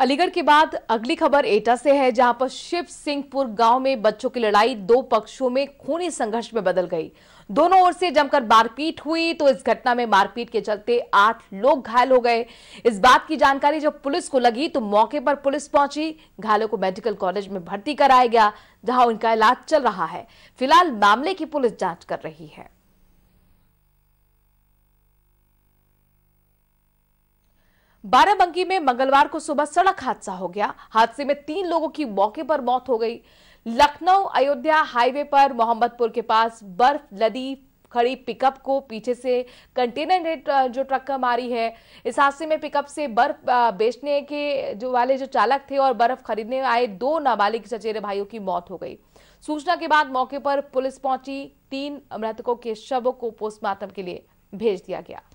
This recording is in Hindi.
अलीगढ़ के बाद अगली खबर एटा से है जहां पर शिव सिंहपुर गांव में बच्चों की लड़ाई दो पक्षों में खूनी संघर्ष में बदल गई दोनों ओर से जमकर मारपीट हुई तो इस घटना में मारपीट के चलते आठ लोग घायल हो गए इस बात की जानकारी जब पुलिस को लगी तो मौके पर पुलिस पहुंची घायलों को मेडिकल कॉलेज में भर्ती कराया गया जहां उनका इलाज चल रहा है फिलहाल मामले की पुलिस जांच कर रही है बाराबंकी में मंगलवार को सुबह सड़क हादसा हो गया हादसे में तीन लोगों की मौके पर मौत हो गई लखनऊ अयोध्या हाईवे पर मोहम्मदपुर के पास बर्फ लदी खड़ी पिकअप को पीछे से कंटेनर ने जो ट्रक मारी है इस हादसे में पिकअप से बर्फ बेचने के जो वाले जो चालक थे और बर्फ खरीदने आए दो नाबालिग चचेरे भाइयों की मौत हो गई सूचना के बाद मौके पर पुलिस पहुंची तीन मृतकों के शवों को पोस्टमार्टम के लिए भेज दिया गया